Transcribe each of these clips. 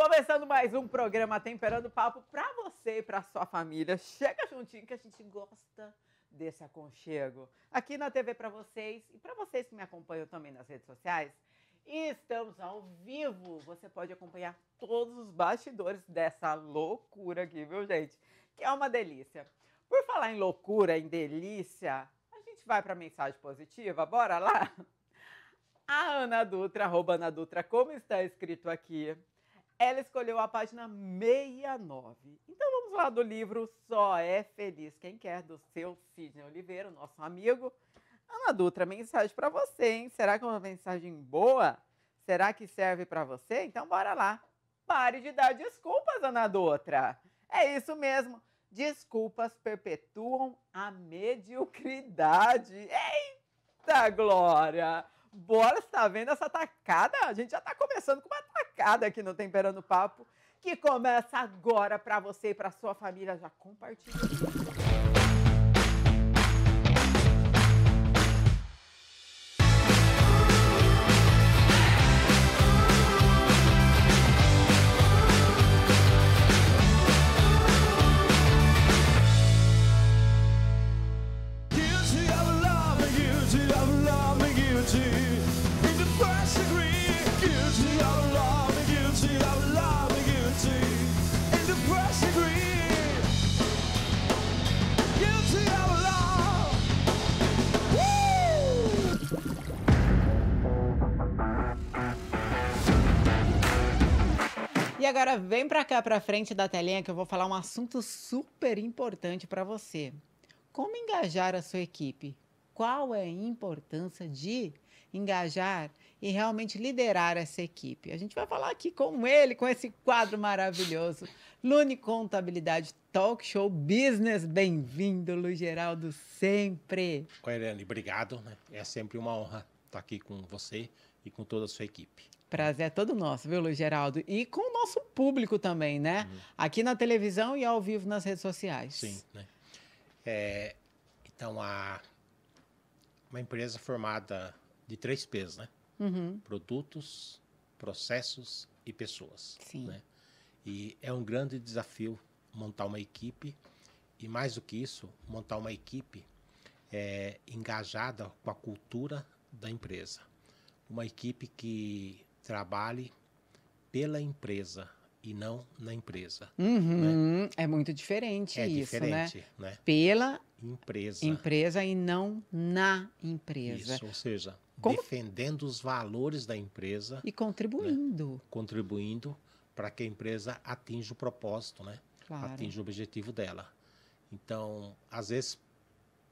Começando mais um programa Temperando Papo para você e para sua família. Chega juntinho que a gente gosta desse aconchego. Aqui na TV para vocês e para vocês que me acompanham também nas redes sociais. estamos ao vivo. Você pode acompanhar todos os bastidores dessa loucura aqui, viu, gente? Que é uma delícia. Por falar em loucura, em delícia, a gente vai para mensagem positiva. Bora lá? A Ana Dutra, arroba Ana Dutra, como está escrito aqui, ela escolheu a página 69. Então vamos lá do livro Só é Feliz Quem Quer, do seu Sidney Oliveira, nosso amigo. Ana Dutra, mensagem para você, hein? Será que é uma mensagem boa? Será que serve para você? Então bora lá. Pare de dar desculpas, Ana Dutra. É isso mesmo. Desculpas perpetuam a mediocridade. Eita glória! Bora, está vendo essa tacada? A gente já está começando com uma tacada aqui no Temperando Papo, que começa agora para você e para sua família. Já compartilha. agora vem para cá, para frente da telinha, que eu vou falar um assunto super importante para você. Como engajar a sua equipe? Qual é a importância de engajar e realmente liderar essa equipe? A gente vai falar aqui com ele, com esse quadro maravilhoso. Lune Contabilidade Talk Show Business. Bem-vindo, Lu Geraldo, sempre. Oi, Eliane, obrigado. Né? É sempre uma honra estar aqui com você e com toda a sua equipe. Prazer é todo nosso, viu, Luiz Geraldo? E com o nosso público também, né? Uhum. Aqui na televisão e ao vivo nas redes sociais. Sim, né? É, então, a, uma empresa formada de três P's, né? Uhum. Produtos, processos e pessoas. Sim. Né? E é um grande desafio montar uma equipe e, mais do que isso, montar uma equipe é, engajada com a cultura da empresa. Uma equipe que trabalhe pela empresa e não na empresa. Uhum, né? É muito diferente é isso, né? diferente, né? né? Pela empresa. empresa e não na empresa. Isso, ou seja, Como? defendendo os valores da empresa. E contribuindo. Né? Contribuindo para que a empresa atinja o propósito, né? Claro. Atinja o objetivo dela. Então, às vezes,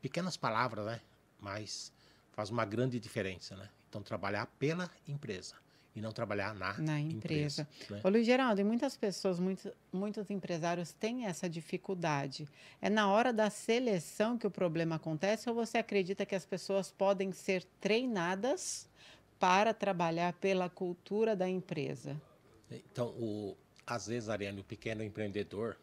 pequenas palavras, né? Mas faz uma grande diferença, né? Então, trabalhar pela empresa e não trabalhar na, na empresa. empresa né? Ô, Luiz Geraldo, e muitas pessoas, muitos, muitos empresários têm essa dificuldade. É na hora da seleção que o problema acontece ou você acredita que as pessoas podem ser treinadas para trabalhar pela cultura da empresa? Então, o, às vezes, Ariane, o pequeno empreendedor,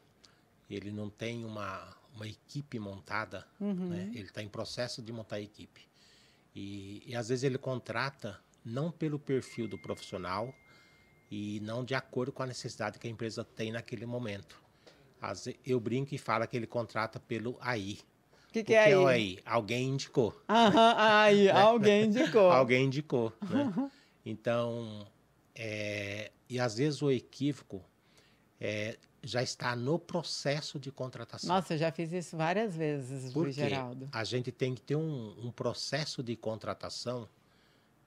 ele não tem uma, uma equipe montada, né? uhum. né? ele está em processo de montar a equipe. E, e às vezes ele contrata não pelo perfil do profissional e não de acordo com a necessidade que a empresa tem naquele momento. Eu brinco e falo que ele contrata pelo AI. O que, que, é, é aí? Alguém indicou. Aham, aí, né? alguém indicou. alguém indicou. Né? Então, é, e às vezes o equívoco é, já está no processo de contratação. Nossa, eu já fiz isso várias vezes, Por Luiz Geraldo. A gente tem que ter um, um processo de contratação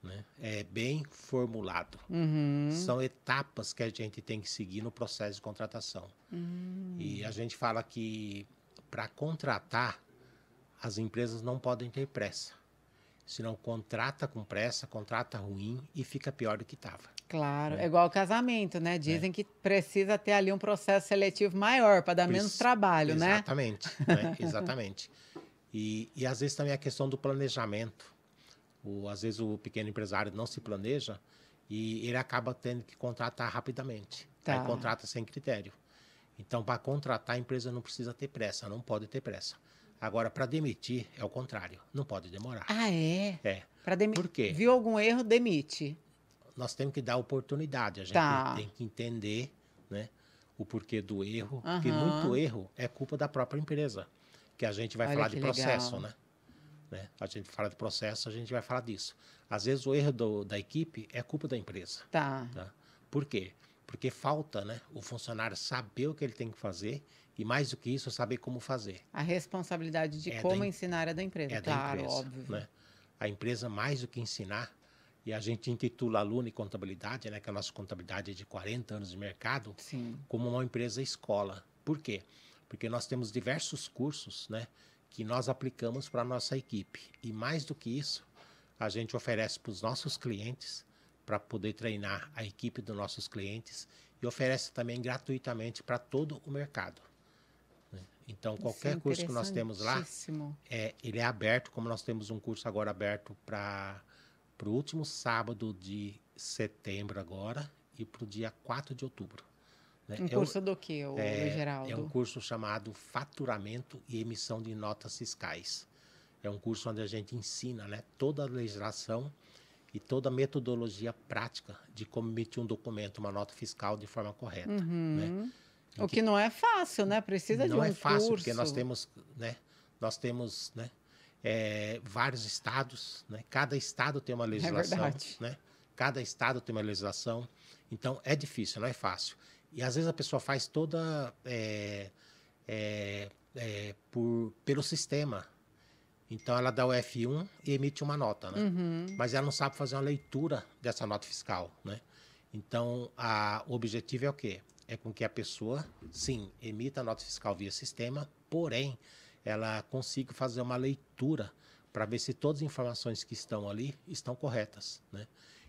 né? é bem formulado. Uhum. São etapas que a gente tem que seguir no processo de contratação. Uhum. E a gente fala que para contratar, as empresas não podem ter pressa. Senão contrata com pressa, contrata ruim e fica pior do que estava. Claro, né? é igual ao casamento, né? Dizem é. que precisa ter ali um processo seletivo maior para dar Prec... menos trabalho, exatamente, né? Exatamente, né? exatamente. E, e às vezes também é a questão do planejamento. O, às vezes o pequeno empresário não se planeja e ele acaba tendo que contratar rapidamente. Tá. Aí contrata sem critério. Então, para contratar, a empresa não precisa ter pressa, não pode ter pressa. Agora, para demitir, é o contrário, não pode demorar. Ah, é? É. Para demitir. Por quê? Viu algum erro, demite. Nós temos que dar oportunidade, a gente tá. tem que entender né, o porquê do erro, uhum. porque muito erro é culpa da própria empresa, que a gente vai Olha falar de processo, legal. né? Né? A gente fala de processo, a gente vai falar disso. Às vezes o erro do, da equipe é culpa da empresa. Tá. tá? Por quê? Porque falta né, o funcionário saber o que ele tem que fazer e, mais do que isso, saber como fazer. A responsabilidade de é como da, ensinar é da empresa. É claro, da empresa, óbvio. Né? A empresa, mais do que ensinar, e a gente intitula aluno e contabilidade, né, que é a nossa contabilidade é de 40 anos de mercado, Sim. como uma empresa escola. Por quê? Porque nós temos diversos cursos, né? que nós aplicamos para a nossa equipe. E mais do que isso, a gente oferece para os nossos clientes, para poder treinar a equipe dos nossos clientes, e oferece também gratuitamente para todo o mercado. Né? Então, qualquer é curso que nós temos lá, é, ele é aberto, como nós temos um curso agora aberto para o último sábado de setembro agora e para o dia 4 de outubro. Né? Um é curso um, do que, o é, Geraldo? É um curso chamado Faturamento e Emissão de Notas Fiscais. É um curso onde a gente ensina né, toda a legislação e toda a metodologia prática de como emitir um documento, uma nota fiscal de forma correta. Né? Uhum. Né? O que, que, não é fácil, né? Precisa de um curso. Não é fácil, curso. porque nós temos, né, nós temos né, é, vários estados, né? cada estado tem uma é legislação. É verdade. Né? Cada estado tem uma legislação. Então, é difícil, não é fácil. E às vezes a pessoa faz toda é, é, é, por, pelo sistema. Então ela dá o F1 e emite uma nota, né? Uhum. Mas ela não sabe fazer uma leitura dessa nota fiscal, né? Então a, o objetivo é o quê? É com que a pessoa, sim, emita a nota fiscal via sistema, porém ela consiga fazer uma leitura para ver se todas as informações que estão ali estão corretas, né?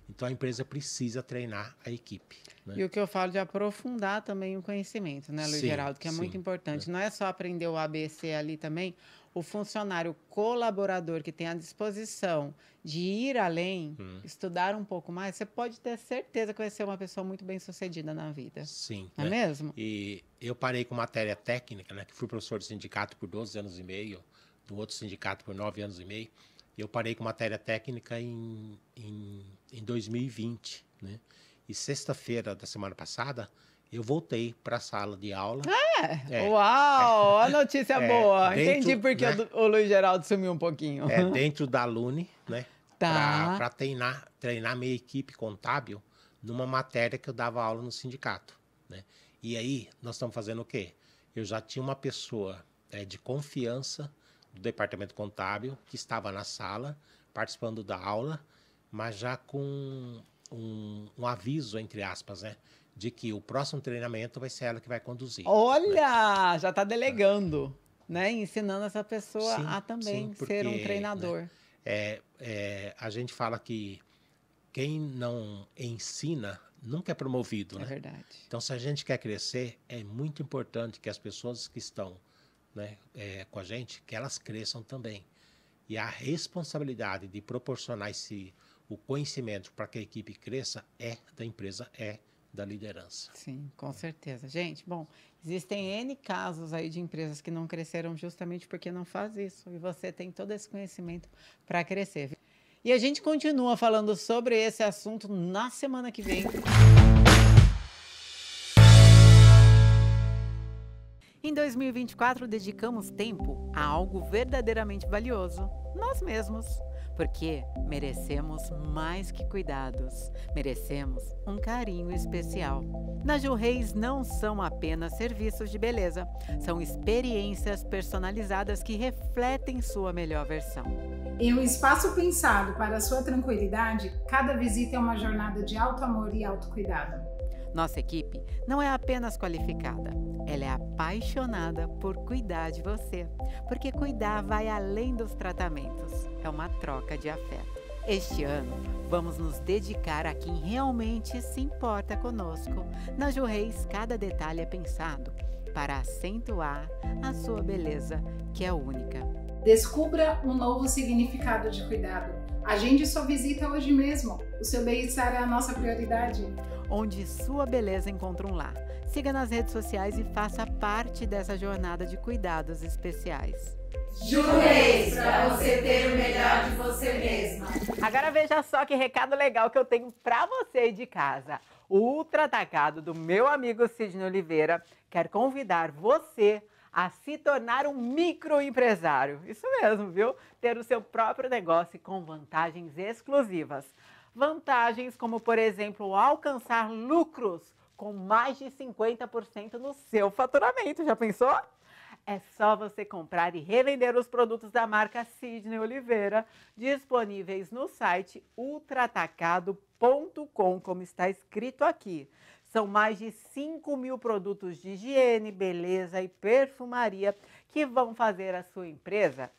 Então a empresa precisa treinar a equipe. Né? E o que eu falo de aprofundar também o conhecimento, né, Luiz sim, Geraldo, que é sim, muito importante. Né? Não é só aprender o ABC ali também. O funcionário colaborador que tem a disposição de ir além, hum. estudar um pouco mais, você pode ter certeza que vai ser uma pessoa muito bem sucedida na vida. Sim. Não é, é mesmo? E eu parei com matéria técnica, né? Que fui professor de sindicato por 12 anos e meio, do outro sindicato por 9 anos e meio. Eu parei com matéria técnica em, em, em 2020, né? E sexta-feira da semana passada, eu voltei para a sala de aula. É? é. Uau! É. A notícia é. boa! Dentro, Entendi porque né? o Luiz Geraldo sumiu um pouquinho. É, dentro da Lune, né? Tá. Para treinar, treinar minha equipe contábil numa matéria que eu dava aula no sindicato, né? E aí, nós estamos fazendo o quê? Eu já tinha uma pessoa é, de confiança do departamento contábil, que estava na sala, participando da aula, mas já com um, um aviso, entre aspas, né? De que o próximo treinamento vai ser ela que vai conduzir. Né? Olha! Né? Já está delegando, é. né? Ensinando essa pessoa sim, a também sim, porque, ser um né, treinador. Né? É, é, a gente fala que quem não ensina nunca é promovido, é né? É verdade. Então, se a gente quer crescer, é muito importante que as pessoas que estão né, é, com a gente, que elas cresçam também. E a responsabilidade de proporcionar esse, o conhecimento para que a equipe cresça é da empresa, é da liderança. Sim, com certeza. Gente, bom, existem N casos aí de empresas que não cresceram justamente porque não faz isso. E você tem todo esse conhecimento para crescer. E a gente continua falando sobre esse assunto na semana que vem. Em 2024, dedicamos tempo a algo verdadeiramente valioso: nós mesmos. Porque merecemos mais que cuidados, merecemos um carinho especial. Na Ju Reis não são apenas serviços de beleza, são experiências personalizadas que refletem sua melhor versão. Em um espaço pensado para sua tranquilidade, cada visita é uma jornada de alto amor e autocuidado. Nossa equipe não é apenas qualificada, ela é apaixonada por cuidar de você, porque cuidar vai além dos tratamentos, é uma troca de afeto. Este ano, vamos nos dedicar a quem realmente se importa conosco. Na Jureis cada detalhe é pensado para acentuar a sua beleza, que é única. Descubra um novo significado de cuidado. Agende sua visita hoje mesmo. O seu bem-estar é a nossa prioridade onde sua beleza encontra um lar. Siga nas redes sociais e faça parte dessa jornada de cuidados especiais. Jureis, para você ter o melhor de você mesma. Agora veja só que recado legal que eu tenho para você aí de casa. O ultra atacado do meu amigo Sidney Oliveira quer convidar você a se tornar um microempresário. Isso mesmo, viu? Ter o seu próprio negócio com vantagens exclusivas. Vantagens como, por exemplo, alcançar lucros com mais de 50% no seu faturamento. Já pensou? É só você comprar e revender os produtos da marca Sidney Oliveira, disponíveis no site ultratacado.com, como está escrito aqui. São mais de 5 mil produtos de higiene, beleza e perfumaria que vão fazer a sua empresa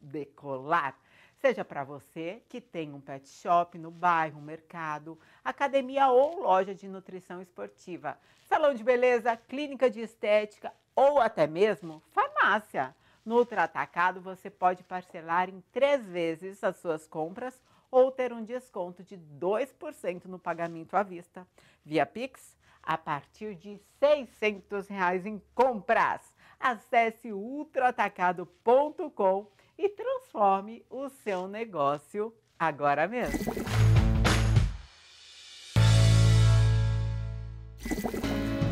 decolar. Seja para você que tem um pet shop no bairro, mercado, academia ou loja de nutrição esportiva, salão de beleza, clínica de estética ou até mesmo farmácia. No Ultra Atacado você pode parcelar em três vezes as suas compras ou ter um desconto de 2% no pagamento à vista via Pix a partir de R$ 600 reais em compras. Acesse ultraatacado.com.br e transforme o seu negócio agora mesmo.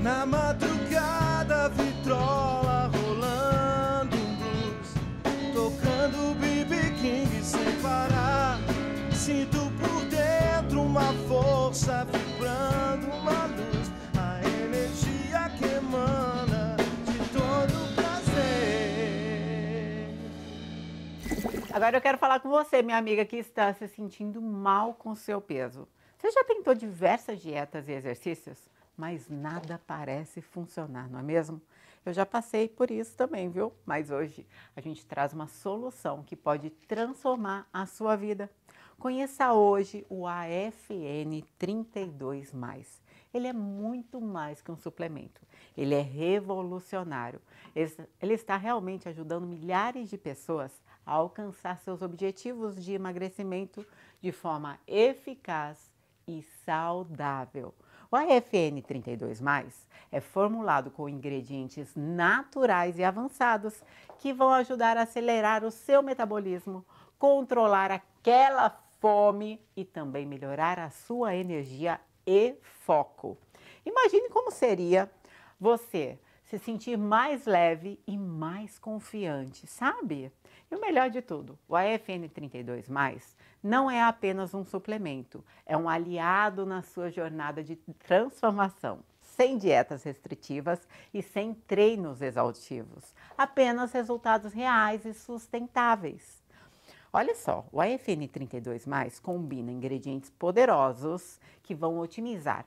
Na madrugada, vitrola rolando blues, tocando BB King sem parar. Sinto por dentro uma força vital. Agora eu quero falar com você, minha amiga, que está se sentindo mal com seu peso. Você já tentou diversas dietas e exercícios, mas nada parece funcionar, não é mesmo? Eu já passei por isso também, viu? Mas hoje a gente traz uma solução que pode transformar a sua vida. Conheça hoje o AFN 32. Ele é muito mais que um suplemento, ele é revolucionário. Ele está realmente ajudando milhares de pessoas a alcançar seus objetivos de emagrecimento de forma eficaz e saudável. O AFN 32 é formulado com ingredientes naturais e avançados que vão ajudar a acelerar o seu metabolismo, controlar aquela fome e também melhorar a sua energia e foco. Imagine como seria você se sentir mais leve e mais confiante, sabe? E o melhor de tudo, o AFN 32 não é apenas um suplemento, é um aliado na sua jornada de transformação sem dietas restritivas e sem treinos exaustivos, apenas resultados reais e sustentáveis. Olha só, o AFN32+, combina ingredientes poderosos que vão otimizar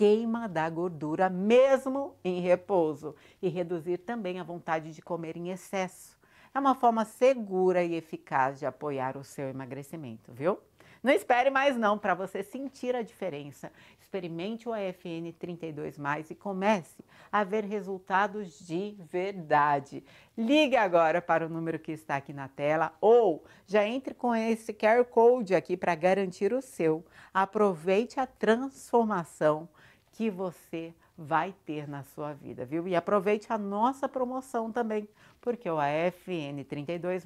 queima da gordura, mesmo em repouso, e reduzir também a vontade de comer em excesso. É uma forma segura e eficaz de apoiar o seu emagrecimento, viu? Não espere mais não para você sentir a diferença. Experimente o AFN 32 e comece a ver resultados de verdade. Ligue agora para o número que está aqui na tela ou já entre com esse QR Code aqui para garantir o seu. Aproveite a transformação que você vai ter na sua vida, viu? E aproveite a nossa promoção também, porque o AFN 32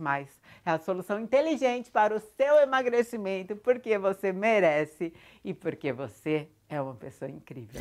é a solução inteligente para o seu emagrecimento, porque você merece e porque você é uma pessoa incrível.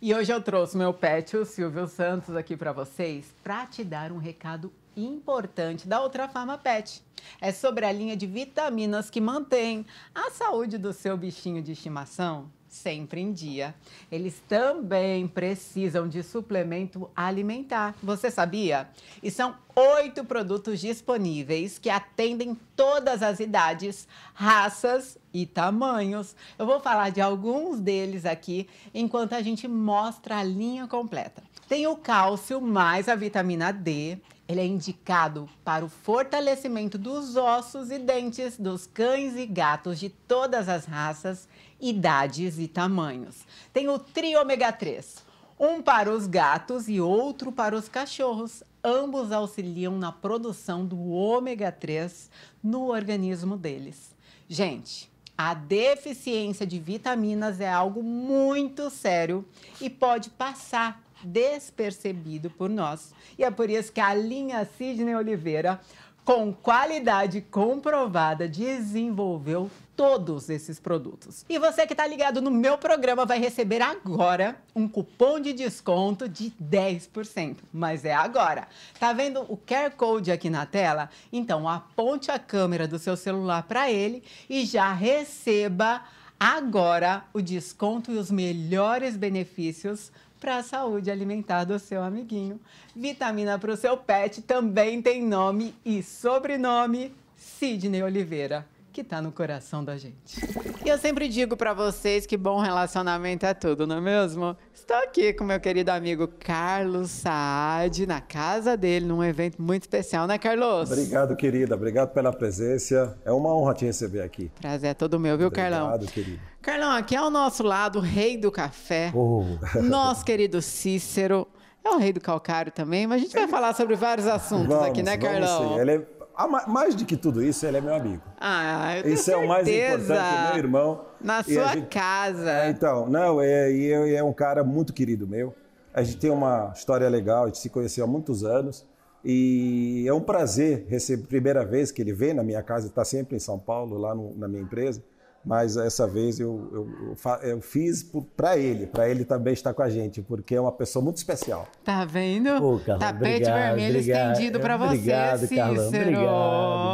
E hoje eu trouxe meu pet, o Silvio Santos, aqui para vocês, para te dar um recado importante da Outra Farma Pet. É sobre a linha de vitaminas que mantém a saúde do seu bichinho de estimação sempre em dia. Eles também precisam de suplemento alimentar, você sabia? E são oito produtos disponíveis que atendem todas as idades, raças e tamanhos. Eu vou falar de alguns deles aqui enquanto a gente mostra a linha completa. Tem o cálcio mais a vitamina D. Ele é indicado para o fortalecimento dos ossos e dentes dos cães e gatos de todas as raças idades e tamanhos. Tem o trio ômega 3, um para os gatos e outro para os cachorros. Ambos auxiliam na produção do ômega 3 no organismo deles. Gente, a deficiência de vitaminas é algo muito sério e pode passar despercebido por nós. E é por isso que a linha Sidney Oliveira com qualidade comprovada, desenvolveu todos esses produtos. E você que está ligado no meu programa vai receber agora um cupom de desconto de 10%. Mas é agora. Tá vendo o QR Code aqui na tela? Então aponte a câmera do seu celular para ele e já receba agora o desconto e os melhores benefícios para a saúde alimentar do seu amiguinho. Vitamina para o seu pet também tem nome e sobrenome Sidney Oliveira que tá no coração da gente. E eu sempre digo para vocês que bom relacionamento é tudo, não é mesmo? Estou aqui com meu querido amigo Carlos Saad, na casa dele, num evento muito especial, né, Carlos? Obrigado, querida. Obrigado pela presença. É uma honra te receber aqui. Prazer é todo meu, viu, Obrigado, Carlão? Obrigado, querido. Carlão, aqui ao é nosso lado, o rei do café, oh. nosso querido Cícero, é o rei do calcário também, mas a gente vai falar sobre vários assuntos vamos, aqui, né, Carlão? Vamos sim. Ele é ah, mais do que tudo isso, ele é meu amigo. Ah, eu tenho Isso é o mais importante, meu irmão. Na sua gente... casa. É, então, não, é, é, é um cara muito querido meu. A gente tem uma história legal, a gente se conheceu há muitos anos. E é um prazer receber primeira vez que ele vem na minha casa, está sempre em São Paulo, lá no, na minha empresa mas essa vez eu, eu, eu, fiz para ele, para ele também estar com a gente, porque é uma pessoa muito especial. Tá vendo? Ô, Carlão, Tapete obrigado, vermelho obrigado, estendido para você, obrigado, Cícero. Carlão, obrigado,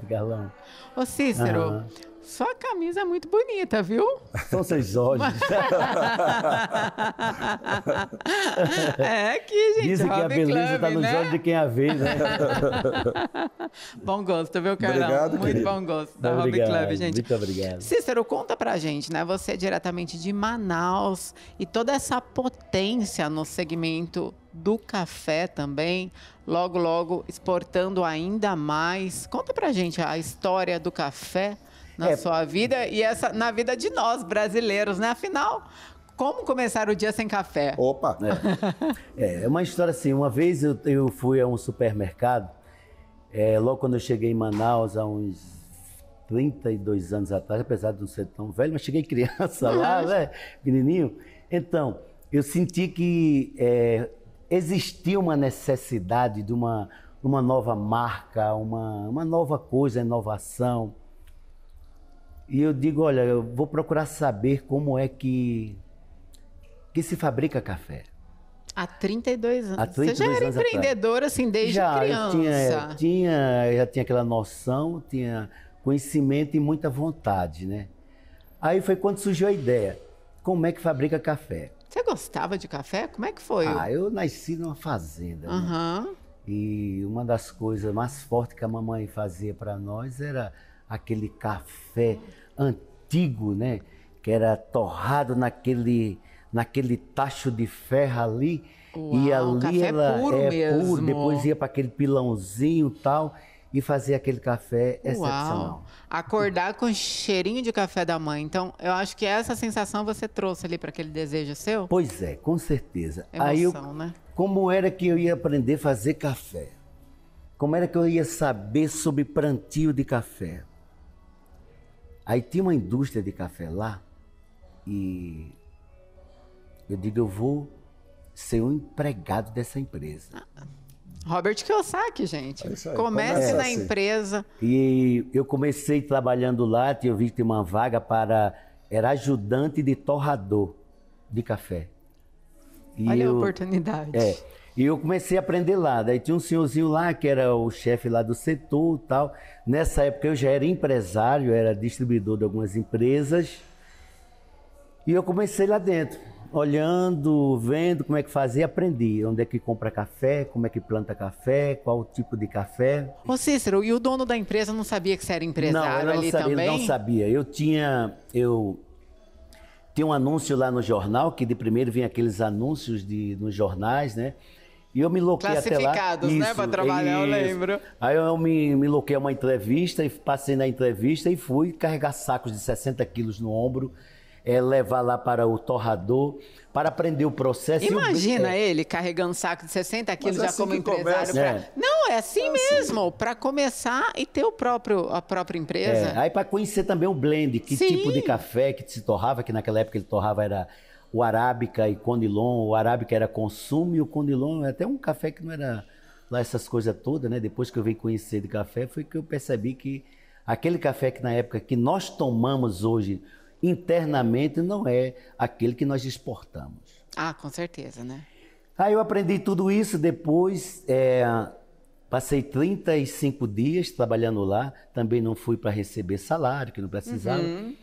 obrigado, Carlão. Ô, Cícero, uhum. Sua camisa é muito bonita, viu? São seus olhos. é que, gente. Dizem que a beleza está nos né? olhos de quem a vê, né? bom gosto, viu, Carol? Obrigado, muito querido. bom gosto da Hobby Club, gente. Muito obrigado. Cícero, conta pra gente, né? Você é diretamente de Manaus e toda essa potência no segmento do café também, logo, logo exportando ainda mais. Conta pra gente a história do café na é. sua vida e essa na vida de nós brasileiros, né? Afinal, como começar o dia sem café? Opa! Né? É, é uma história assim. Uma vez eu, eu fui a um supermercado, é, logo quando eu cheguei em Manaus, há uns 32 anos atrás, apesar de não ser tão velho, mas cheguei criança lá, né? Pequenininho. Então, eu senti que é, existia uma necessidade de uma, uma nova marca, uma, uma nova coisa, inovação. E eu digo, olha, eu vou procurar saber como é que que se fabrica café. Há 32 anos. Há 32 Você já era empreendedora assim desde já, criança? Já, tinha, tinha, já tinha aquela noção, tinha conhecimento e muita vontade, né? Aí foi quando surgiu a ideia, como é que fabrica café? Você gostava de café? Como é que foi? Ah, eu nasci numa fazenda. Uhum. Né? E uma das coisas mais fortes que a mamãe fazia para nós era aquele café antigo, né? Que era torrado naquele, naquele tacho de ferro ali. Uau, e ali é ela é puro, é mesmo. puro depois ia para aquele pilãozinho tal e fazer aquele café excepcional. Uau. Acordar com cheirinho de café da mãe. Então, eu acho que essa sensação você trouxe ali para aquele desejo seu? Pois é, com certeza. Emoção, Aí eu, né? Como era que eu ia aprender a fazer café? Como era que eu ia saber sobre plantio de café? Aí tinha uma indústria de café lá e eu digo, eu vou ser um empregado dessa empresa. Ah, Robert Kiyosaki, gente. É aí, comece, na assim. empresa. E eu comecei trabalhando lá, eu vi que tinha uma vaga para. Era ajudante de torrador de café. E Olha eu, a oportunidade. É. E eu comecei a aprender lá. Daí tinha um senhorzinho lá que era o chefe lá do setor e tal. Nessa época eu já era empresário, era distribuidor de algumas empresas. E eu comecei lá dentro, olhando, vendo como é que fazia, aprendi onde é que compra café, como é que planta café, qual o tipo de café. Ô Cícero, e o dono da empresa não sabia que você era empresário não, não ali sabia, também? Ele não sabia. Eu tinha, eu tinha um anúncio lá no jornal, que de primeiro vinha aqueles anúncios de, nos jornais, né? E eu me loquei até lá. Classificados, né, para trabalhar, isso. eu lembro. Aí eu me, me loquei a uma entrevista e passei na entrevista e fui carregar sacos de 60 quilos no ombro, é, levar lá para o torrador, para aprender o processo. Imagina o... É. ele carregando saco de 60 quilos Mas é já assim como empresário. Pra... É. Não, é assim, é assim. mesmo, para começar e ter o próprio, a própria empresa. É. Aí para conhecer também o blend, que Sim. tipo de café que se torrava, que naquela época ele torrava era o Arábica e Condilon. O Arábica era consumo e o Condilon era até um café que não era lá essas coisas todas, né? Depois que eu vim conhecer de café, foi que eu percebi que aquele café que na época que nós tomamos hoje internamente não é aquele que nós exportamos. Ah, com certeza, né? Aí eu aprendi tudo isso depois. É, passei 35 dias trabalhando lá. Também não fui para receber salário, que não precisava. Uhum.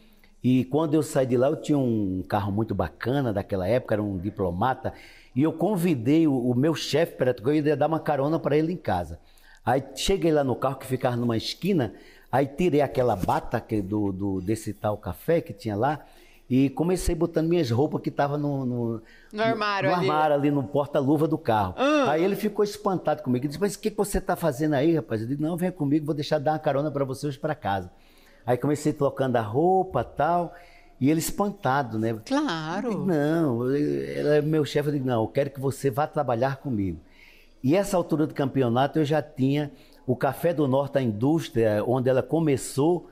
E quando eu saí de lá, eu tinha um carro muito bacana daquela época, era um diplomata, e eu convidei o, o meu chefe para eu ia dar uma carona para ele em casa. Aí cheguei lá no carro que ficava numa esquina, aí tirei aquela bata que, do, do, desse tal café que tinha lá e comecei botando minhas roupas que estavam no, no, no, armário, no, ali. armário ali no porta-luva do carro. Ah. Aí ele ficou espantado comigo. Ele disse, mas o que, que você está fazendo aí, rapaz? Eu disse, não, vem comigo, vou deixar dar uma carona para vocês para casa. Aí comecei trocando a roupa tal. E ele espantado, né? Claro. Digo, não, é meu chefe, eu digo, não, eu quero que você vá trabalhar comigo. E essa altura do campeonato eu já tinha o Café do Norte, a indústria, onde ela começou,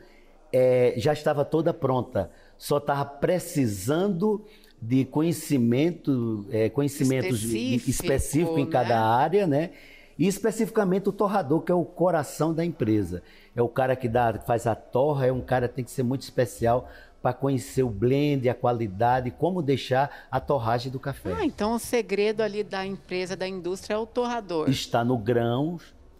é, já estava toda pronta. Só estava precisando de conhecimento, é, eh, conhecimento específico, específico em cada né? área, né? E especificamente o torrador, que é o coração da empresa. É o cara que dá, faz a torra, é um cara que tem que ser muito especial para conhecer o blend, a qualidade, como deixar a torragem do café. Ah, então o segredo ali da empresa, da indústria, é o torrador. Está no grão,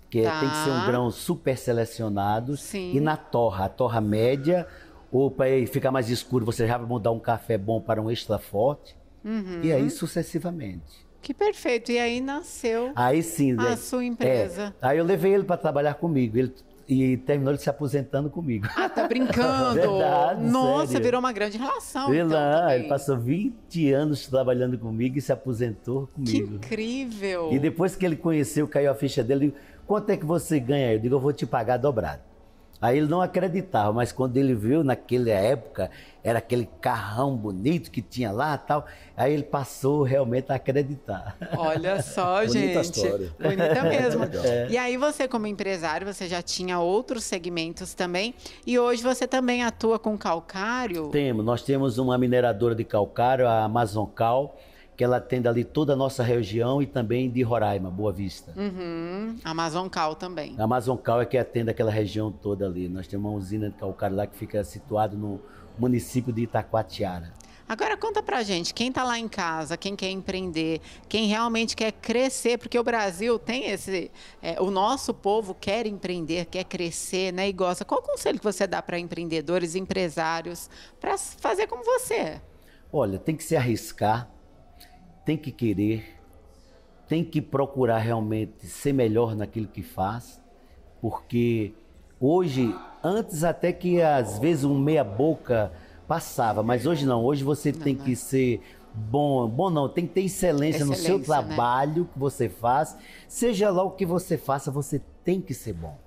que tá. é, tem que ser um grão super selecionado, Sim. e na torra, a torra média, ou para ficar mais escuro, você já vai mudar um café bom para um extra forte, uhum. e aí sucessivamente. Que perfeito. E aí nasceu aí sim, a né? sua empresa. É. Aí eu levei ele para trabalhar comigo. Ele e terminou ele se aposentando comigo. Ah, tá brincando? Verdade, Nossa, sério. virou uma grande relação. Ele, então, ele passou 20 anos trabalhando comigo e se aposentou comigo. Que incrível! E depois que ele conheceu, caiu a ficha dele, quanto é que você ganha? Eu digo, eu vou te pagar dobrado. Aí ele não acreditava, mas quando ele viu naquela época, era aquele carrão bonito que tinha lá tal, aí ele passou realmente a acreditar. Olha só, gente. Bonita história. Bonita é mesmo. É. E aí você como empresário, você já tinha outros segmentos também, e hoje você também atua com calcário? Temos, nós temos uma mineradora de calcário, a Amazon Cal, que ela atende ali toda a nossa região e também de Roraima, Boa Vista. Uhum. Amazon Cal também. A Amazon Cal é que atende aquela região toda ali. Nós temos uma usina de calcário lá que fica situado no município de Itacoatiara. Agora conta pra gente, quem está lá em casa, quem quer empreender, quem realmente quer crescer, porque o Brasil tem esse. É, o nosso povo quer empreender, quer crescer, né? E gosta. Qual o conselho que você dá para empreendedores, empresários, para fazer como você? Olha, tem que se arriscar, tem que querer, tem que procurar realmente ser melhor naquilo que faz, porque hoje, antes até que às vezes um meia-boca passava, mas hoje não, hoje você não, tem não. que ser bom, bom não, tem que ter excelência, excelência no seu né? trabalho né? que você faz, seja lá o que você faça, você tem que ser bom.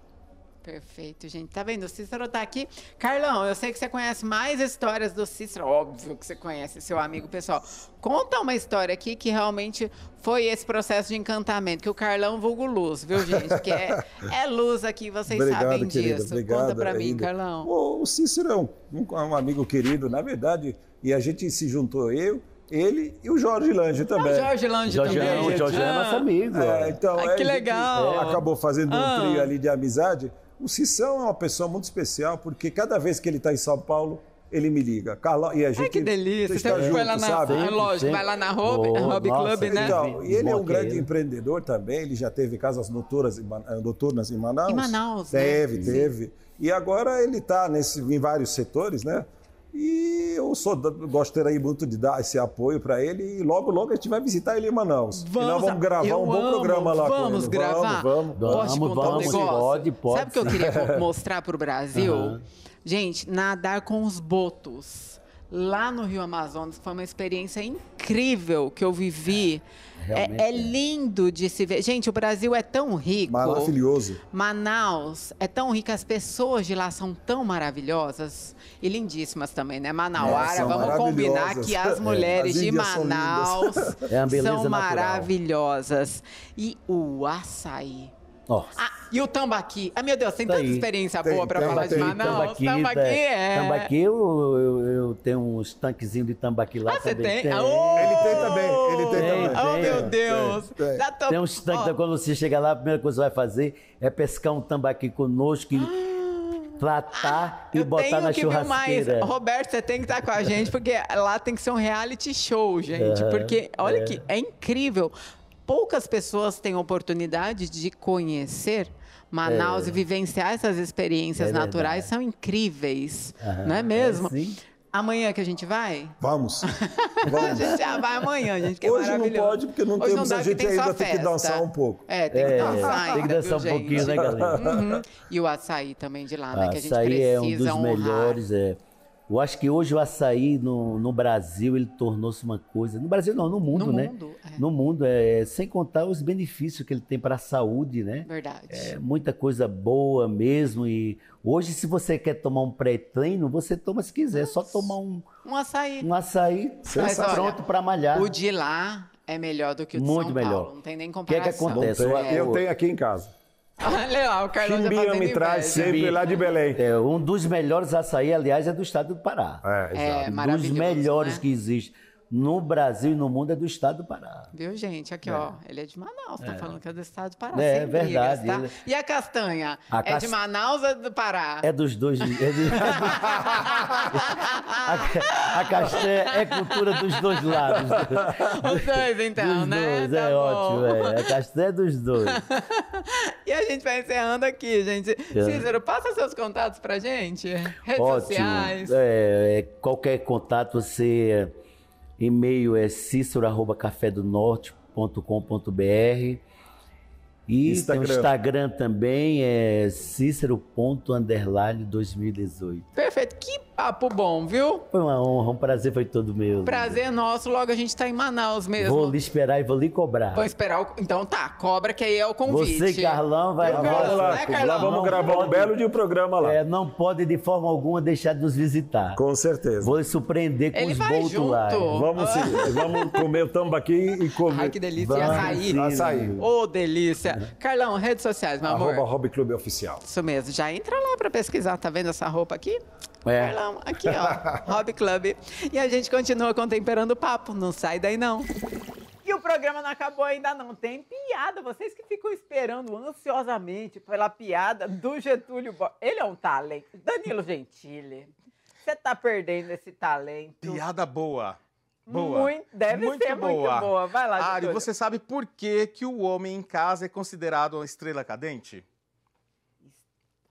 Perfeito, gente. Tá vendo? O Cícero tá aqui. Carlão, eu sei que você conhece mais histórias do Cícero. Óbvio que você conhece, seu amigo pessoal. Conta uma história aqui que realmente foi esse processo de encantamento, que o Carlão vulgo luz, viu, gente? que é, é luz aqui, vocês Obrigado, sabem querida. disso. Obrigado, Conta pra ainda. mim, Carlão. O Cícero é um, é um amigo querido, na verdade, e a gente se juntou, eu, ele e o Jorge Lange é também. o Jorge Lange Jorge também. Não, o Jorge ah, é nosso amigo. É, é. então, que legal. acabou fazendo ah. um trio ali de amizade. O Cissão é uma pessoa muito especial, porque cada vez que ele está em São Paulo, ele me liga. Carla, e a gente. Ai, que delícia! Tá Você vai lá na, sabe? Sim, lógico, vai lá na Hobby, oh, Hobby Club, né? Então, e ele é um grande empreendedor também, ele já teve casas noturnas, eh, noturnas em Manaus. Em Manaus, né? Teve, né? teve. E agora ele está em vários setores, né? E eu sou, gostaria muito de dar esse apoio para ele e logo, logo a gente vai visitar ele em Manaus. Vamos, e nós vamos gravar um bom amo, programa lá vamos com ele. Gravar. Vamos, vamos. Posso vamos, vamos, um negócio? Pode, pode. Sabe o que eu queria mostrar para o Brasil? Uhum. Gente, nadar com os botos lá no Rio Amazonas, foi uma experiência incrível que eu vivi. É, é, é, é, lindo de se ver. Gente, o Brasil é tão rico. Maravilhoso. Manaus é tão rica, as pessoas de lá são tão maravilhosas e lindíssimas também, né? Manauara, é, vamos combinar que as é, mulheres as de Manaus é são, são maravilhosas. E o açaí. Nossa. Ah, e o tambaqui? Ah, meu Deus, tem tanta experiência tem, boa para falar de Manaus. Tambaqui, tambaqui é. Tambaqui, eu, eu, eu tenho uns estanquezinho de tambaqui lá. Ah, você tem? tem. Oh! Ah, ele tem também. Ele tem, tem também. Oh, meu Deus. Tem, tem. Tô... tem uns tanques, oh. Então, quando você chegar lá, a primeira coisa que você vai fazer é pescar um tambaqui conosco e. Ah. tratar ah, e botar na que churrasqueira. Mais. Roberto, você tem que estar com a gente, porque lá tem que ser um reality show, gente. porque, olha é. que é incrível poucas pessoas têm oportunidade de conhecer Manaus é. e vivenciar essas experiências é naturais são incríveis, Aham, não é mesmo? É assim. Amanhã que a gente vai? Vamos. Vamos. a gente já vai amanhã, gente. Que Hoje é não pode, porque não Hoje temos, não dá, a gente tem ainda tem que dançar um pouco. É, tem que é, dançar ainda, Tem que dançar viu, um pouquinho, né, gente? né, galera? Uhum. E o açaí também de lá, né? Açaí que a gente precisa é um dos honrar. melhores, é. Eu acho que hoje o açaí no, no Brasil ele tornou-se uma coisa. No Brasil não, no mundo, no né? Mundo, é. No mundo, é, sem contar os benefícios que ele tem para a saúde, né? Verdade. É, muita coisa boa mesmo. E hoje, se você quer tomar um pré-treino, você toma se quiser. É Nossa. Só tomar um. Um açaí. Um açaí Mas, pronto para malhar. O de lá é melhor do que o de Muito São melhor. Paulo. Não tem nem comparação. O que, é que acontece? Eu, eu tenho aqui em casa. Olha lá, o Carlão Chimbinha já me traz sempre Chimbinha. lá de Belém. É, um dos melhores açaí, aliás, é do estado do Pará. É, exato. É, um dos melhores né? que existe no Brasil e no mundo é do estado do Pará. Viu, gente? Aqui, é. ó, ele é de Manaus, tá é. falando que é do estado do Pará. É, é verdade. Brigas, tá? ele... E a castanha? A é cast... de Manaus ou é do Pará? É dos dois. É de... a, a castanha é cultura dos dois lados. Os dois, então, dos né? Dois, tá é bom. ótimo, é. A castanha é dos dois. e a gente vai encerrando aqui, gente. É. Cícero, passa seus contatos pra gente. Redes ótimo. sociais. É, é qualquer contato você e-mail é cícero.cafedonorte.com.br. E Instagram. Instagram também é cícero.underline2018. Perfeito papo bom, viu? Foi uma honra, um prazer foi todo meu. Prazer lindo. nosso, logo a gente tá em Manaus mesmo. Vou lhe esperar e vou lhe cobrar. Vou esperar, o... então tá, cobra que aí é o convite. Você Carlão vai... Carlão, vamos lá, né, Carlão? lá vamos não gravar pode... um belo de um programa lá. É, não pode de forma alguma deixar de nos visitar. Com certeza. Vou lhe surpreender com Ele os bolos lá. Vamos, sim, ah. vamos comer o tambaqui e comer... Ai, que delícia, vamos, açaí. Sim, açaí. Ô, oh, delícia. Carlão, redes sociais, meu amor. Arroba Hobby Clube Oficial. Isso mesmo, já entra lá pra pesquisar, tá vendo essa roupa aqui? É. Carlão, aqui, ó, Hobby Club. E a gente continua contemperando o papo. Não sai daí, não. E o programa não acabou ainda não. Tem piada. Vocês que ficam esperando ansiosamente pela piada do Getúlio Ele é um talento. Danilo Gentili. Você tá perdendo esse talento. Piada boa. Boa. Muito, deve muito ser boa. muito boa. Vai lá, Ari, você sabe por que, que o homem em casa é considerado uma estrela cadente?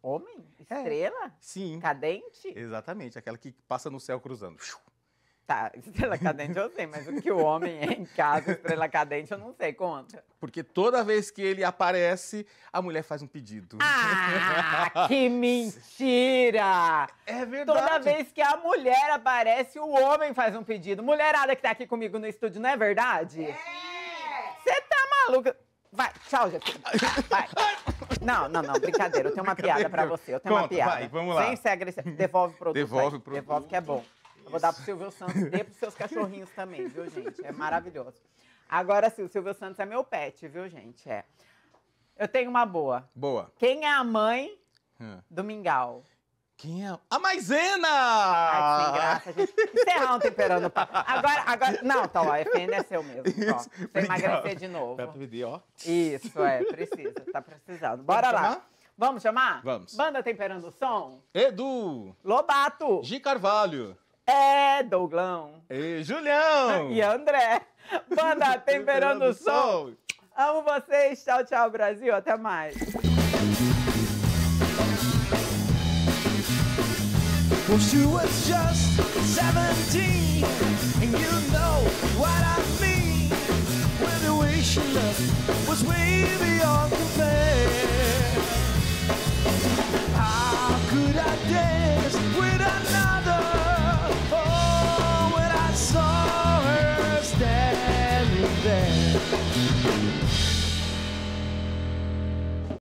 Homem? É. Estrela? É, sim. Cadente? Exatamente, aquela que passa no céu cruzando. Tá, estrela cadente eu sei, mas o que o homem é em casa, estrela cadente, eu não sei, conta. Porque toda vez que ele aparece, a mulher faz um pedido. Ah, que mentira! É verdade. Toda vez que a mulher aparece, o homem faz um pedido. Mulherada que tá aqui comigo no estúdio, não é verdade? É! Você tá maluca? Vai, tchau, Jacqueline. Vai. Não, não, não, brincadeira. Eu tenho uma piada pra você. Eu tenho Conta, uma piada. Vai, vamos lá. Sem ser agressivo. Devolve o produto. Devolve o produto. Devolve que é bom. Eu vou dar pro Silvio Santos, dê pros seus cachorrinhos também, viu, gente? É maravilhoso. Agora sim, o Silvio Santos é meu pet, viu, gente? É. Eu tenho uma boa. Boa. Quem é a mãe hum. do mingau? Quem é? A Maisena! Ai, que graça, gente. Encerrar um temperando Agora, agora. Não, tá, ó, FN é seu mesmo. Ó, Isso, pra emagrecer de novo. Pra pedir, ó. Isso, é, precisa, tá precisando. Bora Vamos lá. Chamar? Vamos chamar? Vamos. Banda Temperando o Som? Edu! Lobato! Gi Carvalho! É, Douglão! E Julião! e André! Banda Temperando o Som! Amo vocês! Tchau, tchau, Brasil! Até mais! Well, she was just 17, and you know what I mean. When the way she looked was way beyond compare.